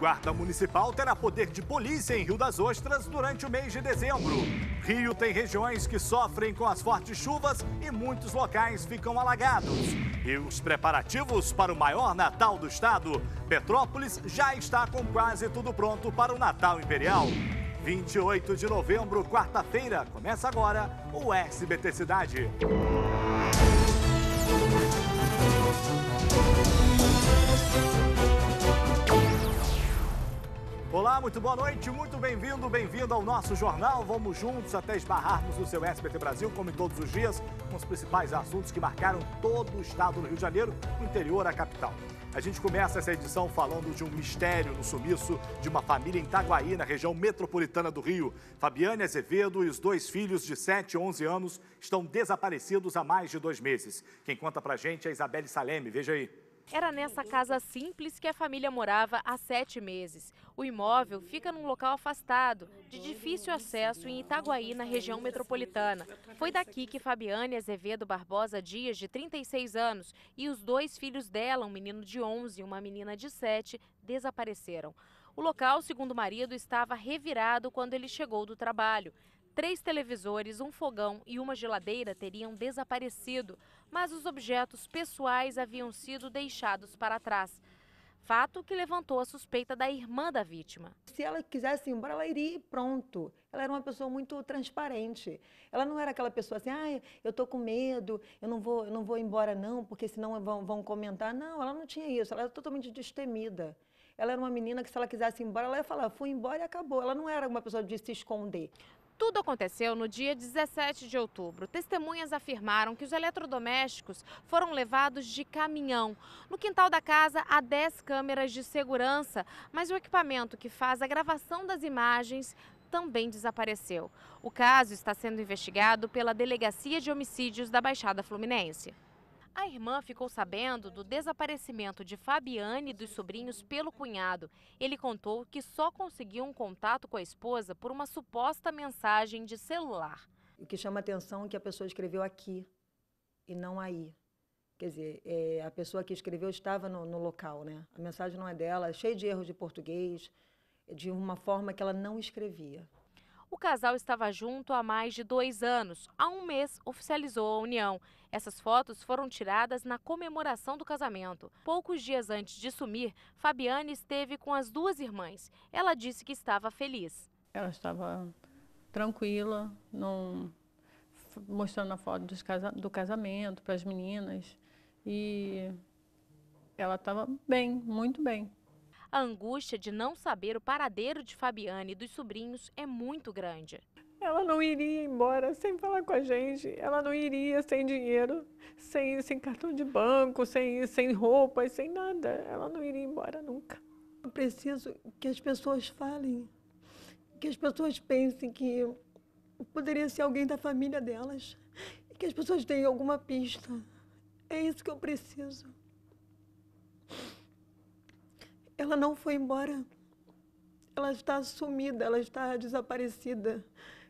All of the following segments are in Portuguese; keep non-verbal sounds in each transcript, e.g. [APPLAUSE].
Guarda Municipal terá poder de polícia em Rio das Ostras durante o mês de dezembro. Rio tem regiões que sofrem com as fortes chuvas e muitos locais ficam alagados. E os preparativos para o maior Natal do estado? Petrópolis já está com quase tudo pronto para o Natal Imperial. 28 de novembro, quarta-feira, começa agora o SBT Cidade. Olá, muito boa noite, muito bem-vindo, bem-vindo ao nosso jornal. Vamos juntos até esbarrarmos no seu SBT Brasil, como em todos os dias, com os principais assuntos que marcaram todo o estado do Rio de Janeiro, do interior à capital. A gente começa essa edição falando de um mistério no sumiço de uma família em Itaguaí, na região metropolitana do Rio. Fabiane Azevedo e os dois filhos de 7 e 11 anos estão desaparecidos há mais de dois meses. Quem conta pra gente é Isabelle Saleme, veja aí. Era nessa casa simples que a família morava há sete meses. O imóvel fica num local afastado, de difícil acesso em Itaguaí, na região metropolitana. Foi daqui que Fabiane Azevedo Barbosa Dias, de 36 anos, e os dois filhos dela, um menino de 11 e uma menina de 7, desapareceram. O local, segundo o marido, estava revirado quando ele chegou do trabalho. Três televisores, um fogão e uma geladeira teriam desaparecido, mas os objetos pessoais haviam sido deixados para trás fato que levantou a suspeita da irmã da vítima. Se ela quisesse ir embora, ela iria e pronto. Ela era uma pessoa muito transparente. Ela não era aquela pessoa assim, ah, eu tô com medo, eu não vou, eu não vou embora não, porque senão vão, vão comentar. Não, ela não tinha isso, ela era totalmente destemida. Ela era uma menina que se ela quisesse ir embora, ela ia falar, fui embora e acabou. Ela não era uma pessoa de se esconder. Tudo aconteceu no dia 17 de outubro. Testemunhas afirmaram que os eletrodomésticos foram levados de caminhão. No quintal da casa há 10 câmeras de segurança, mas o equipamento que faz a gravação das imagens também desapareceu. O caso está sendo investigado pela Delegacia de Homicídios da Baixada Fluminense. A irmã ficou sabendo do desaparecimento de Fabiane e dos sobrinhos pelo cunhado. Ele contou que só conseguiu um contato com a esposa por uma suposta mensagem de celular. O que chama atenção é que a pessoa escreveu aqui e não aí. Quer dizer, é, a pessoa que escreveu estava no, no local, né? A mensagem não é dela, é cheia de erros de português, de uma forma que ela não escrevia. O casal estava junto há mais de dois anos. Há um mês oficializou a união. Essas fotos foram tiradas na comemoração do casamento. Poucos dias antes de sumir, Fabiane esteve com as duas irmãs. Ela disse que estava feliz. Ela estava tranquila, não mostrando a foto casa... do casamento para as meninas e ela estava bem, muito bem. A angústia de não saber o paradeiro de Fabiane e dos sobrinhos é muito grande. Ela não iria embora sem falar com a gente, ela não iria sem dinheiro, sem, sem cartão de banco, sem, sem roupas, sem nada. Ela não iria embora nunca. Eu preciso que as pessoas falem, que as pessoas pensem que poderia ser alguém da família delas, que as pessoas deem alguma pista. É isso que eu preciso. Ela não foi embora. Ela está sumida, ela está desaparecida.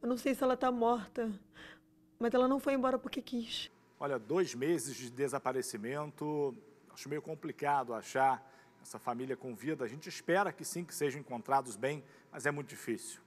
Eu não sei se ela está morta, mas ela não foi embora porque quis. Olha, dois meses de desaparecimento, acho meio complicado achar essa família com vida. A gente espera que sim, que sejam encontrados bem, mas é muito difícil.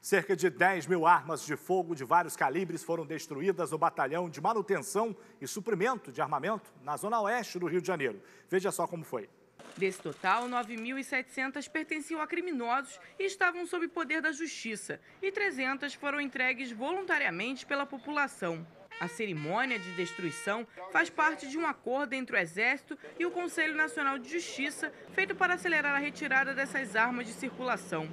Cerca de 10 mil armas de fogo de vários calibres foram destruídas no batalhão de manutenção e suprimento de armamento na zona oeste do Rio de Janeiro. Veja só como foi. Desse total, 9.700 pertenciam a criminosos e estavam sob poder da justiça, e 300 foram entregues voluntariamente pela população. A cerimônia de destruição faz parte de um acordo entre o Exército e o Conselho Nacional de Justiça, feito para acelerar a retirada dessas armas de circulação.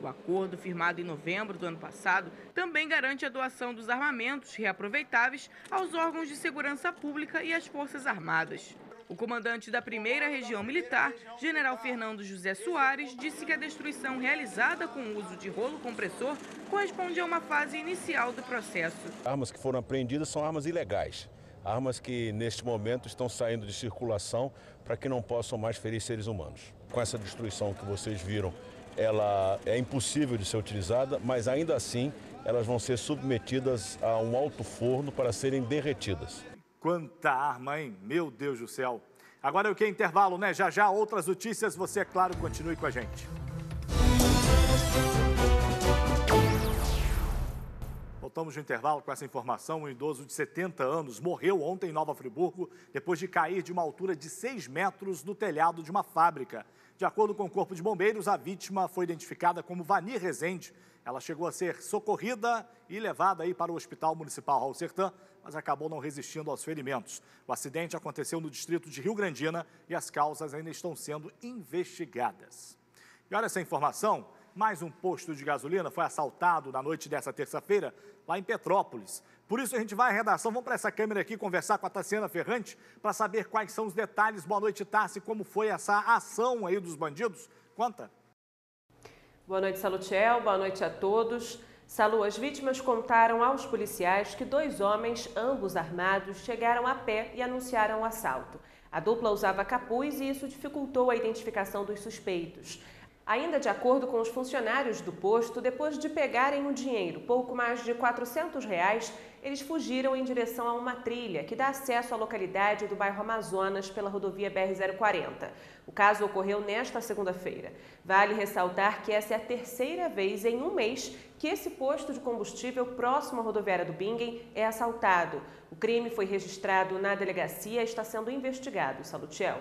O acordo, firmado em novembro do ano passado, também garante a doação dos armamentos reaproveitáveis aos órgãos de segurança pública e às Forças Armadas. O comandante da 1 Região Militar, general Fernando José Soares, disse que a destruição realizada com o uso de rolo compressor corresponde a uma fase inicial do processo. Armas que foram apreendidas são armas ilegais. Armas que, neste momento, estão saindo de circulação para que não possam mais ferir seres humanos. Com essa destruição que vocês viram, ela é impossível de ser utilizada, mas ainda assim elas vão ser submetidas a um alto forno para serem derretidas. Quanta arma, hein? Meu Deus do céu. Agora o que é intervalo, né? Já já outras notícias, você, é claro, continue com a gente. Voltamos de intervalo com essa informação. Um idoso de 70 anos morreu ontem em Nova Friburgo depois de cair de uma altura de 6 metros do telhado de uma fábrica. De acordo com o Corpo de Bombeiros, a vítima foi identificada como Vani Rezende. Ela chegou a ser socorrida e levada aí para o Hospital Municipal Raul Sertã, mas acabou não resistindo aos ferimentos. O acidente aconteceu no distrito de Rio Grandina e as causas ainda estão sendo investigadas. E olha essa informação: mais um posto de gasolina foi assaltado na noite dessa terça-feira, lá em Petrópolis. Por isso a gente vai à redação, vamos para essa câmera aqui conversar com a Tassiana Ferrante para saber quais são os detalhes. Boa noite, Tassi, como foi essa ação aí dos bandidos? Conta. Boa noite, Salutiel. Boa noite a todos. Salu, as vítimas contaram aos policiais que dois homens, ambos armados, chegaram a pé e anunciaram o assalto. A dupla usava capuz e isso dificultou a identificação dos suspeitos. Ainda de acordo com os funcionários do posto, depois de pegarem o dinheiro, pouco mais de 400 reais, eles fugiram em direção a uma trilha que dá acesso à localidade do bairro Amazonas pela rodovia BR-040. O caso ocorreu nesta segunda-feira. Vale ressaltar que essa é a terceira vez em um mês que esse posto de combustível próximo à rodoviária do Bingen é assaltado. O crime foi registrado na delegacia e está sendo investigado, Salutiel.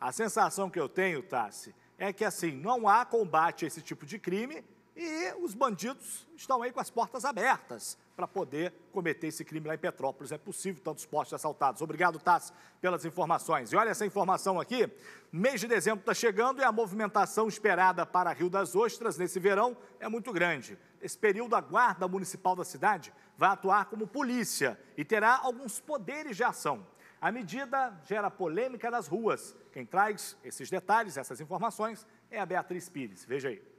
A sensação que eu tenho, Tassi, é que assim, não há combate a esse tipo de crime e os bandidos estão aí com as portas abertas para poder cometer esse crime lá em Petrópolis. É possível tantos postos assaltados. Obrigado, Tass pelas informações. E olha essa informação aqui. Mês de dezembro está chegando e a movimentação esperada para Rio das Ostras nesse verão é muito grande. Esse período, a Guarda Municipal da cidade vai atuar como polícia e terá alguns poderes de ação. A medida gera polêmica nas ruas. Quem traz esses detalhes, essas informações, é a Beatriz Pires. Veja aí.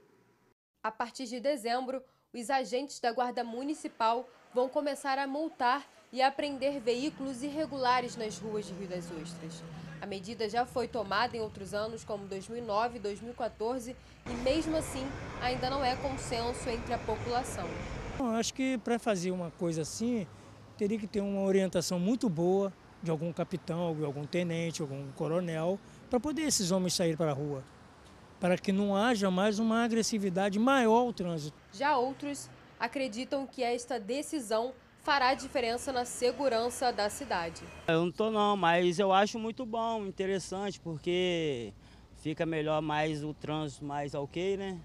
A partir de dezembro, os agentes da Guarda Municipal vão começar a multar e apreender veículos irregulares nas ruas de Rio das Ostras. A medida já foi tomada em outros anos, como 2009 e 2014, e mesmo assim ainda não é consenso entre a população. Eu acho que para fazer uma coisa assim, teria que ter uma orientação muito boa de algum capitão, algum tenente, algum coronel, para poder esses homens sair para a rua para que não haja mais uma agressividade maior ao trânsito. Já outros acreditam que esta decisão fará diferença na segurança da cidade. Eu não estou não, mas eu acho muito bom, interessante, porque fica melhor mais o trânsito mais ok, né?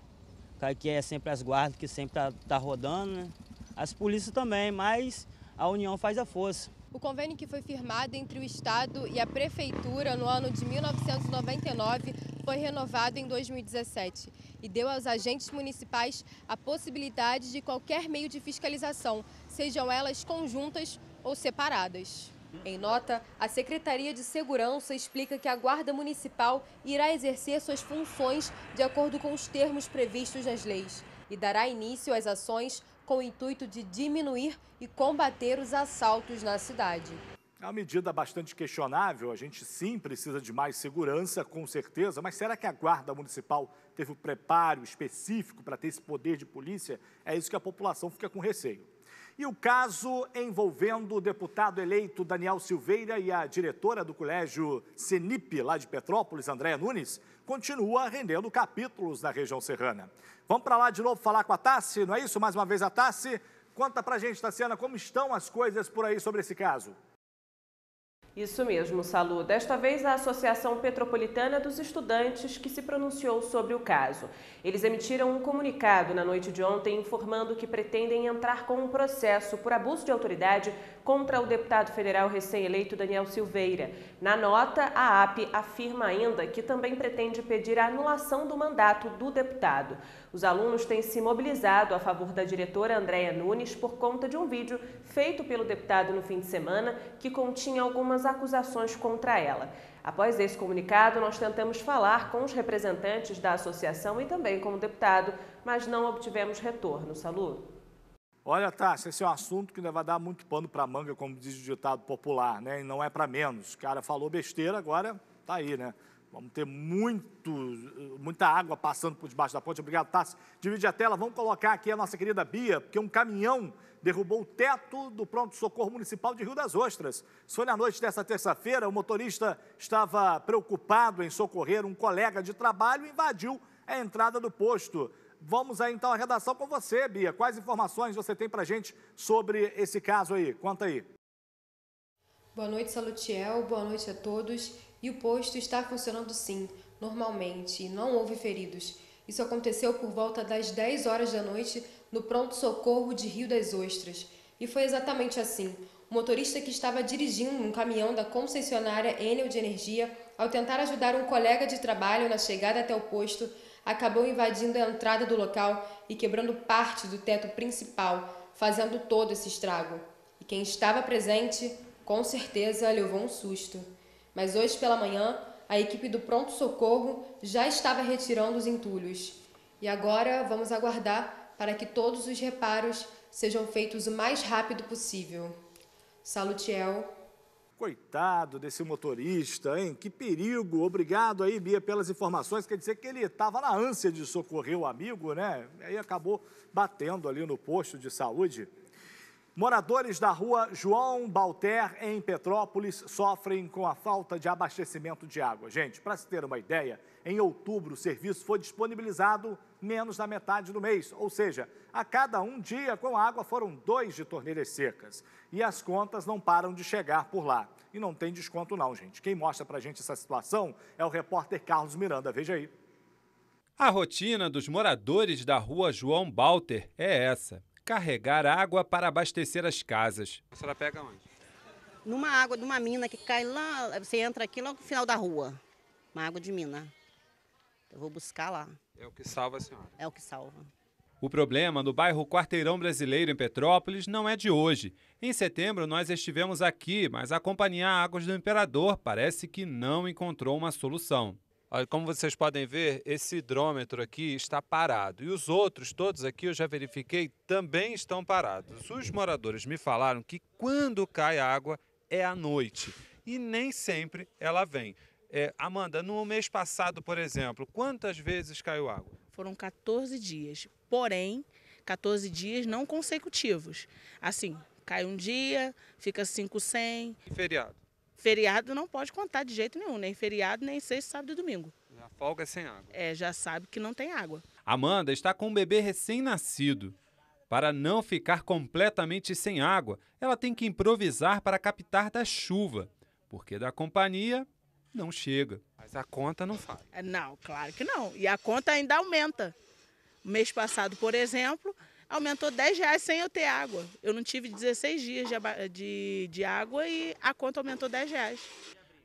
Aqui é sempre as guardas que sempre tá, tá rodando, né? As polícias também, mas a união faz a força. O convênio que foi firmado entre o Estado e a Prefeitura no ano de 1999 foi renovado em 2017 e deu aos agentes municipais a possibilidade de qualquer meio de fiscalização, sejam elas conjuntas ou separadas. Em nota, a Secretaria de Segurança explica que a Guarda Municipal irá exercer suas funções de acordo com os termos previstos nas leis e dará início às ações com o intuito de diminuir e combater os assaltos na cidade. É uma medida bastante questionável, a gente sim precisa de mais segurança, com certeza, mas será que a Guarda Municipal teve o um preparo específico para ter esse poder de polícia? É isso que a população fica com receio. E o caso envolvendo o deputado eleito Daniel Silveira e a diretora do colégio Senip, lá de Petrópolis, Andréa Nunes, continua rendendo capítulos na região serrana. Vamos para lá de novo falar com a Tassi, não é isso? Mais uma vez a Tassi. Conta para a gente, Tassiana, como estão as coisas por aí sobre esse caso. Isso mesmo, Salu. Desta vez, a Associação Petropolitana dos Estudantes que se pronunciou sobre o caso. Eles emitiram um comunicado na noite de ontem informando que pretendem entrar com um processo por abuso de autoridade contra o deputado federal recém-eleito Daniel Silveira. Na nota, a AP afirma ainda que também pretende pedir a anulação do mandato do deputado. Os alunos têm se mobilizado a favor da diretora Andréa Nunes por conta de um vídeo feito pelo deputado no fim de semana que continha algumas acusações contra ela. Após esse comunicado, nós tentamos falar com os representantes da associação e também com o deputado, mas não obtivemos retorno. Salu. Olha, Tassi, esse é um assunto que ainda vai dar muito pano para manga, como diz o ditado popular, né? E não é para menos. O cara falou besteira, agora tá aí, né? Vamos ter muito, muita água passando por debaixo da ponte. Obrigado, Tassi. Divide a tela. Vamos colocar aqui a nossa querida Bia, porque um caminhão derrubou o teto do pronto-socorro municipal de Rio das Ostras. Isso foi na noite desta terça-feira. O motorista estava preocupado em socorrer um colega de trabalho e invadiu a entrada do posto. Vamos aí então à redação com você, Bia. Quais informações você tem para a gente sobre esse caso aí? Conta aí. Boa noite, Salutiel. Boa noite a todos. E o posto está funcionando sim, normalmente, e não houve feridos. Isso aconteceu por volta das 10 horas da noite no pronto-socorro de Rio das Ostras. E foi exatamente assim. O motorista que estava dirigindo um caminhão da concessionária Enel de Energia, ao tentar ajudar um colega de trabalho na chegada até o posto, acabou invadindo a entrada do local e quebrando parte do teto principal, fazendo todo esse estrago. E quem estava presente, com certeza, levou um susto. Mas hoje pela manhã, a equipe do pronto-socorro já estava retirando os entulhos. E agora vamos aguardar para que todos os reparos sejam feitos o mais rápido possível. Salutiel, Coitado desse motorista, hein? Que perigo. Obrigado aí, Bia, pelas informações. Quer dizer que ele estava na ânsia de socorrer o amigo, né? E aí acabou batendo ali no posto de saúde. Moradores da rua João Balter, em Petrópolis, sofrem com a falta de abastecimento de água. Gente, para se ter uma ideia, em outubro o serviço foi disponibilizado menos da metade do mês, ou seja, a cada um dia com água foram dois de torneiras secas. E as contas não param de chegar por lá. E não tem desconto não, gente. Quem mostra pra gente essa situação é o repórter Carlos Miranda. Veja aí. A rotina dos moradores da rua João Balter é essa: carregar água para abastecer as casas. A senhora pega onde? Numa água de uma mina que cai lá, você entra aqui logo no final da rua. Uma água de mina. Eu vou buscar lá. É o que salva a senhora. É o que salva. O problema no bairro Quarteirão Brasileiro, em Petrópolis, não é de hoje. Em setembro, nós estivemos aqui, mas a Companhia Águas do Imperador parece que não encontrou uma solução. Olha, como vocês podem ver, esse hidrômetro aqui está parado. E os outros, todos aqui, eu já verifiquei, também estão parados. Os moradores me falaram que quando cai água é à noite e nem sempre ela vem. É, Amanda, no mês passado, por exemplo, quantas vezes caiu água? Foram 14 dias, porém, 14 dias não consecutivos. Assim, cai um dia, fica 5 sem. E feriado? Feriado não pode contar de jeito nenhum, nem feriado, nem sexta, sábado e domingo. A folga é sem água. É, já sabe que não tem água. Amanda está com um bebê recém-nascido. Para não ficar completamente sem água, ela tem que improvisar para captar da chuva, porque da companhia não chega. Mas a conta não fala. É, não, claro que não. E a conta ainda aumenta. Mês passado, por exemplo, aumentou 10 reais sem eu ter água. Eu não tive 16 dias de, de, de água e a conta aumentou 10 reais.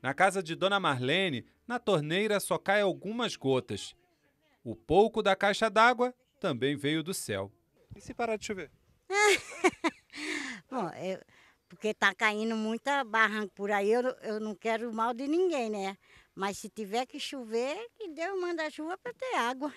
Na casa de Dona Marlene, na torneira só cai algumas gotas. O pouco da caixa d'água também veio do céu. E se parar de chover? [LAUGHS] Bom, eu, porque está caindo muita barranca por aí. Eu, eu não quero mal de ninguém, né? Mas se tiver que chover, que Deus manda a chuva para ter água.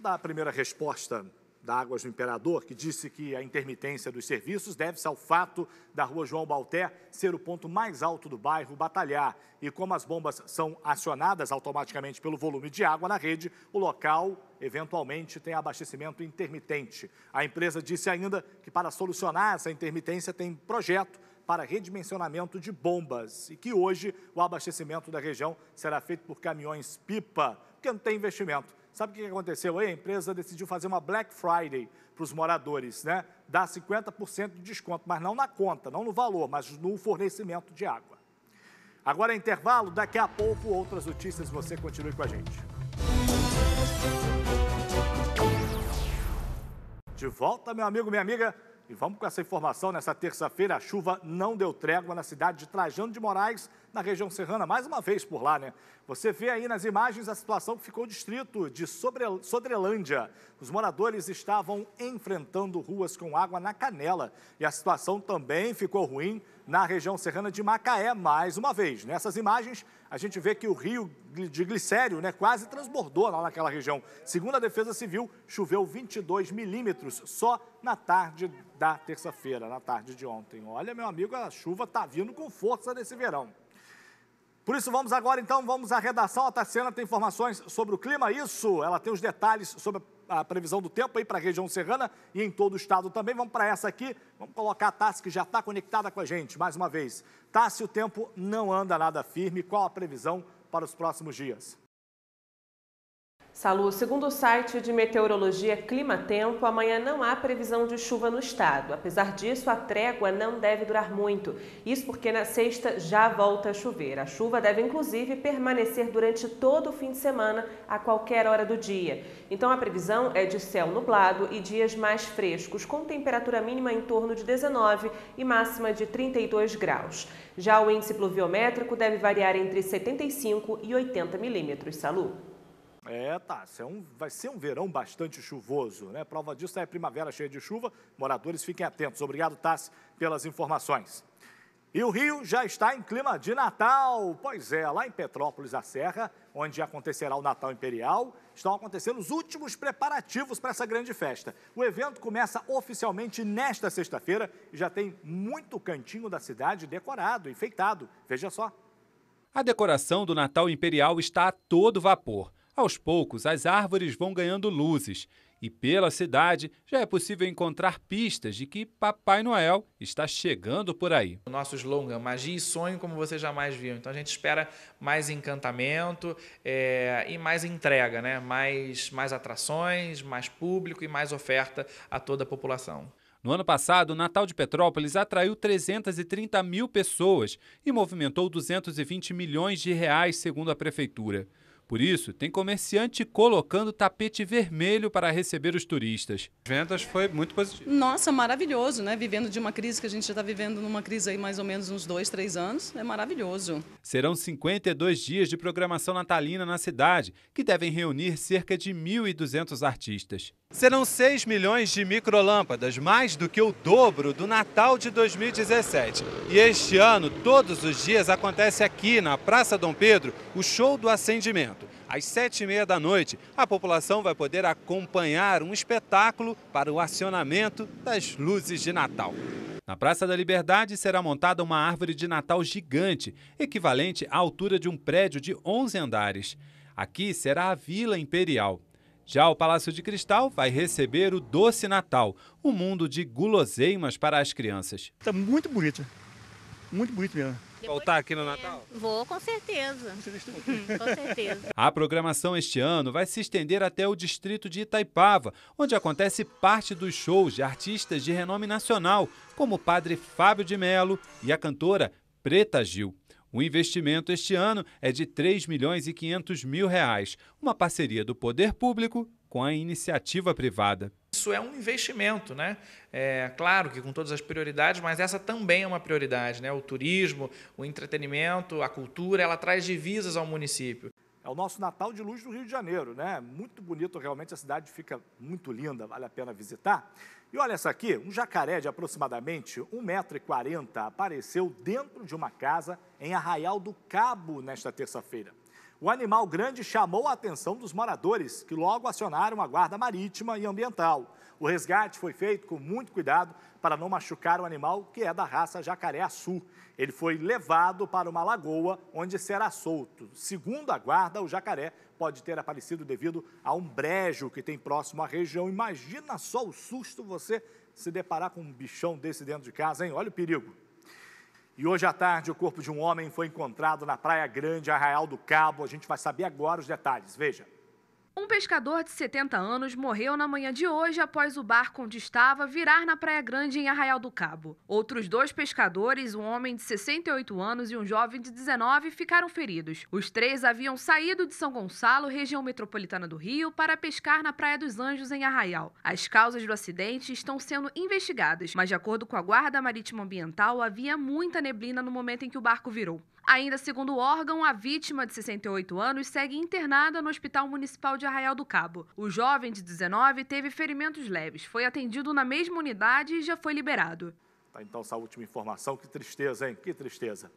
da a primeira resposta da Águas do Imperador, que disse que a intermitência dos serviços deve-se ao fato da rua João Balté ser o ponto mais alto do bairro Batalhar. E como as bombas são acionadas automaticamente pelo volume de água na rede, o local eventualmente tem abastecimento intermitente. A empresa disse ainda que para solucionar essa intermitência tem projeto para redimensionamento de bombas e que hoje o abastecimento da região será feito por caminhões-pipa, porque não tem investimento. Sabe o que aconteceu aí? A empresa decidiu fazer uma Black Friday para os moradores, né? Dá 50% de desconto, mas não na conta, não no valor, mas no fornecimento de água. Agora é intervalo, daqui a pouco outras notícias, você continue com a gente. De volta, meu amigo, minha amiga. E vamos com essa informação. Nessa terça-feira, a chuva não deu trégua na cidade de Trajano de Moraes, na região serrana, mais uma vez por lá, né? Você vê aí nas imagens a situação que ficou o distrito de Sobre... Sodrelândia. Os moradores estavam enfrentando ruas com água na canela e a situação também ficou ruim na região serrana de Macaé, mais uma vez. Nessas imagens, a gente vê que o rio de glicério né, quase transbordou lá naquela região. Segundo a Defesa Civil, choveu 22 milímetros só na tarde da terça-feira, na tarde de ontem. Olha, meu amigo, a chuva está vindo com força nesse verão. Por isso, vamos agora, então, vamos à redação. A Tassiana tem informações sobre o clima, isso. Ela tem os detalhes sobre a previsão do tempo aí para a região serrana e em todo o estado também. Vamos para essa aqui. Vamos colocar a Tassi, que já está conectada com a gente, mais uma vez. Tassi, o tempo não anda nada firme. Qual a previsão para os próximos dias? Salu, segundo o site de meteorologia Clima Tempo, amanhã não há previsão de chuva no estado. Apesar disso, a trégua não deve durar muito. Isso porque na sexta já volta a chover. A chuva deve inclusive permanecer durante todo o fim de semana, a qualquer hora do dia. Então a previsão é de céu nublado e dias mais frescos, com temperatura mínima em torno de 19 e máxima de 32 graus. Já o índice pluviométrico deve variar entre 75 e 80 milímetros. Salu. É, tá. É um, vai ser um verão bastante chuvoso, né? Prova disso é primavera cheia de chuva. Moradores fiquem atentos. Obrigado, Tassi, pelas informações. E o Rio já está em clima de Natal. Pois é, lá em Petrópolis, a Serra, onde acontecerá o Natal Imperial, estão acontecendo os últimos preparativos para essa grande festa. O evento começa oficialmente nesta sexta-feira e já tem muito cantinho da cidade decorado, enfeitado. Veja só. A decoração do Natal Imperial está a todo vapor. Aos poucos, as árvores vão ganhando luzes e pela cidade já é possível encontrar pistas de que Papai Noel está chegando por aí. O nosso slogan, magia e sonho como você jamais viu. Então a gente espera mais encantamento é, e mais entrega, né? mais, mais atrações, mais público e mais oferta a toda a população. No ano passado, o Natal de Petrópolis atraiu 330 mil pessoas e movimentou 220 milhões de reais, segundo a prefeitura. Por isso, tem comerciante colocando tapete vermelho para receber os turistas. vendas foi muito positivo. Nossa, maravilhoso, né? Vivendo de uma crise que a gente já está vivendo numa crise aí mais ou menos uns dois, três anos, é maravilhoso. Serão 52 dias de programação natalina na cidade, que devem reunir cerca de 1.200 artistas. Serão 6 milhões de microlâmpadas, mais do que o dobro do Natal de 2017. E este ano, todos os dias, acontece aqui na Praça Dom Pedro o show do acendimento. Às sete e meia da noite, a população vai poder acompanhar um espetáculo para o acionamento das luzes de Natal. Na Praça da Liberdade será montada uma árvore de Natal gigante, equivalente à altura de um prédio de 11 andares. Aqui será a Vila Imperial. Já o Palácio de Cristal vai receber o Doce Natal, um mundo de guloseimas para as crianças. Está muito bonito, muito bonito mesmo. Voltar aqui no Natal? É, vou, com certeza. [LAUGHS] Hum, com certeza. A programação este ano vai se estender até o distrito de Itaipava, onde acontece parte dos shows de artistas de renome nacional, como o padre Fábio de Melo e a cantora Preta Gil. O investimento este ano é de 3 milhões e 500 mil reais, uma parceria do poder público com a iniciativa privada. Isso é um investimento, né? É, claro que com todas as prioridades, mas essa também é uma prioridade, né? O turismo, o entretenimento, a cultura, ela traz divisas ao município. É o nosso Natal de Luz do Rio de Janeiro, né? Muito bonito realmente, a cidade fica muito linda, vale a pena visitar. E olha essa aqui, um jacaré de aproximadamente 1,40m apareceu dentro de uma casa em Arraial do Cabo nesta terça-feira. O animal grande chamou a atenção dos moradores, que logo acionaram a guarda marítima e ambiental. O resgate foi feito com muito cuidado para não machucar o animal, que é da raça jacaré-açu. Ele foi levado para uma lagoa, onde será solto. Segundo a guarda, o jacaré pode ter aparecido devido a um brejo que tem próximo à região. Imagina só o susto você se deparar com um bichão desse dentro de casa, hein? Olha o perigo. E hoje à tarde, o corpo de um homem foi encontrado na Praia Grande, Arraial do Cabo. A gente vai saber agora os detalhes. Veja. Um pescador de 70 anos morreu na manhã de hoje após o barco onde estava virar na Praia Grande, em Arraial do Cabo. Outros dois pescadores, um homem de 68 anos e um jovem de 19, ficaram feridos. Os três haviam saído de São Gonçalo, região metropolitana do Rio, para pescar na Praia dos Anjos, em Arraial. As causas do acidente estão sendo investigadas, mas, de acordo com a Guarda Marítima Ambiental, havia muita neblina no momento em que o barco virou. Ainda segundo o órgão, a vítima de 68 anos segue internada no Hospital Municipal de Arraial do Cabo. O jovem de 19 teve ferimentos leves, foi atendido na mesma unidade e já foi liberado. Tá, então essa última informação, que tristeza, hein? Que tristeza.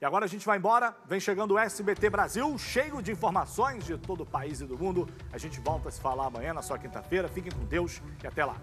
E agora a gente vai embora, vem chegando o SBT Brasil, cheio de informações de todo o país e do mundo. A gente volta a se falar amanhã, na sua quinta-feira. Fiquem com Deus e até lá.